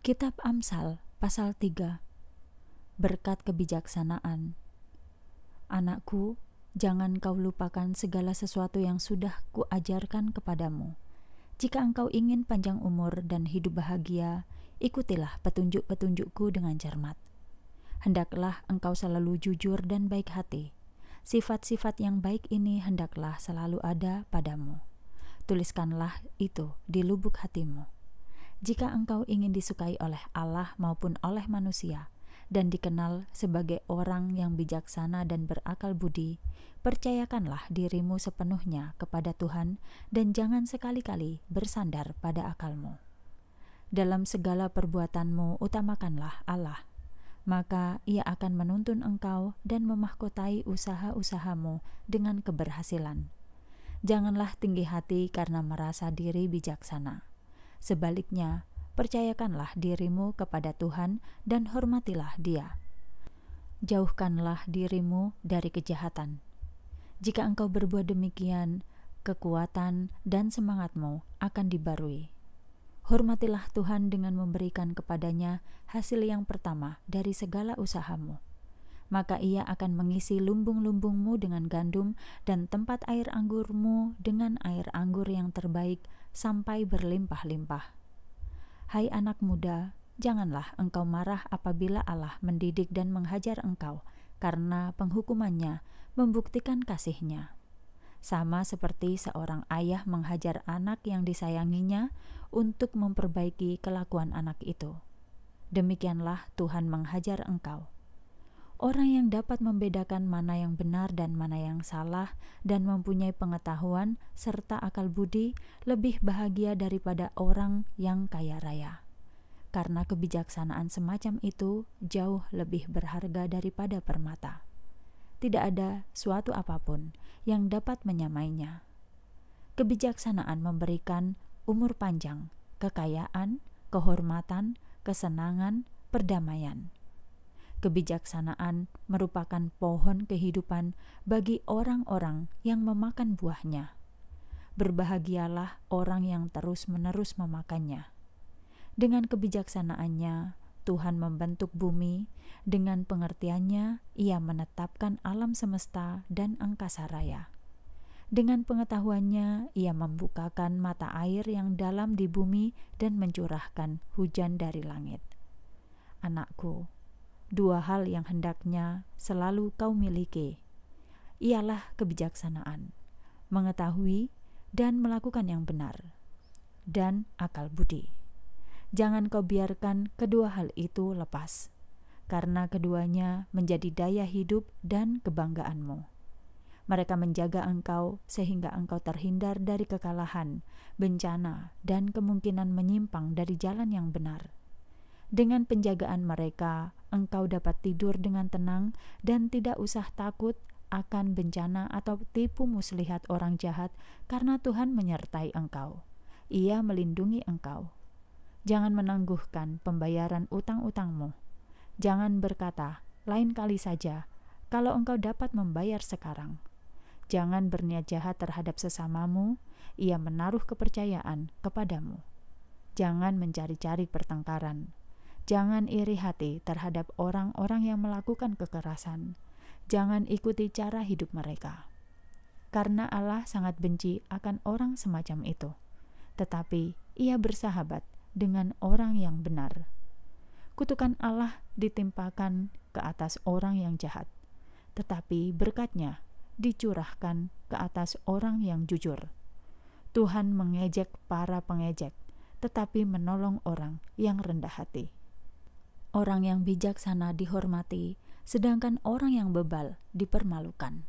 Kitab Amsal pasal 3 Berkat kebijaksanaan Anakku, jangan kau lupakan segala sesuatu yang sudah kuajarkan kepadamu. Jika engkau ingin panjang umur dan hidup bahagia, ikutilah petunjuk-petunjukku dengan cermat. Hendaklah engkau selalu jujur dan baik hati. Sifat-sifat yang baik ini hendaklah selalu ada padamu. Tuliskanlah itu di lubuk hatimu jika engkau ingin disukai oleh Allah maupun oleh manusia, dan dikenal sebagai orang yang bijaksana dan berakal budi, percayakanlah dirimu sepenuhnya kepada Tuhan dan jangan sekali-kali bersandar pada akalmu. Dalam segala perbuatanmu, utamakanlah Allah, maka Ia akan menuntun engkau dan memahkotai usaha-usahamu dengan keberhasilan. Janganlah tinggi hati karena merasa diri bijaksana Sebaliknya, percayakanlah dirimu kepada Tuhan dan hormatilah Dia. Jauhkanlah dirimu dari kejahatan. Jika engkau berbuat demikian, kekuatan dan semangatmu akan dibarui. Hormatilah Tuhan dengan memberikan kepadanya hasil yang pertama dari segala usahamu. Maka ia akan mengisi lumbung-lumbungmu dengan gandum dan tempat air anggurmu dengan air anggur yang terbaik sampai berlimpah-limpah. Hai anak muda, janganlah engkau marah apabila Allah mendidik dan menghajar engkau, karena penghukumannya membuktikan kasihnya. Sama seperti seorang ayah menghajar anak yang disayanginya untuk memperbaiki kelakuan anak itu. Demikianlah Tuhan menghajar engkau orang yang dapat membedakan mana yang benar dan mana yang salah, dan mempunyai pengetahuan serta akal budi, lebih bahagia daripada orang yang kaya raya. Karena kebijaksanaan semacam itu jauh lebih berharga daripada permata. Tidak ada suatu apapun yang dapat menyamainya. Kebijaksanaan memberikan umur panjang, kekayaan, kehormatan, kesenangan, perdamaian Kebijaksanaan merupakan pohon kehidupan bagi orang-orang yang memakan buahnya. Berbahagialah orang yang terus-menerus memakannya. Dengan kebijaksanaannya, Tuhan membentuk bumi, dengan pengertiannya Ia menetapkan alam semesta dan angkasa raya. Dengan pengetahuannya, Ia membukakan mata air yang dalam di bumi dan mencurahkan hujan dari langit. Anakku, dua hal yang hendaknya selalu kau miliki, ialah kebijaksanaan, mengetahui dan melakukan yang benar, dan akal budi. Jangan kau biarkan kedua hal itu lepas, karena keduanya menjadi daya hidup dan kebanggaanmu. Mereka menjaga engkau sehingga engkau terhindar dari kekalahan, bencana, dan kemungkinan menyimpang dari jalan yang benar. Dengan penjagaan mereka, engkau dapat tidur dengan tenang dan tidak usah takut akan bencana atau tipu muslihat orang jahat, karena Tuhan menyertai engkau. Ia melindungi engkau. Jangan menangguhkan pembayaran utang-utangmu. Jangan berkata, "Lain kali saja, kalau engkau dapat membayar sekarang." Jangan berniat jahat terhadap sesamamu, ia menaruh kepercayaan kepadamu. Jangan mencari-cari pertengkaran, Jangan iri hati terhadap orang-orang yang melakukan kekerasan. Jangan ikuti cara hidup mereka, karena Allah sangat benci akan orang semacam itu. Tetapi Ia bersahabat dengan orang yang benar. Kutukan Allah ditimpakan ke atas orang yang jahat, tetapi berkatnya dicurahkan ke atas orang yang jujur. Tuhan mengejek para pengejek, tetapi menolong orang yang rendah hati. Orang yang bijaksana dihormati, sedangkan orang yang bebal dipermalukan.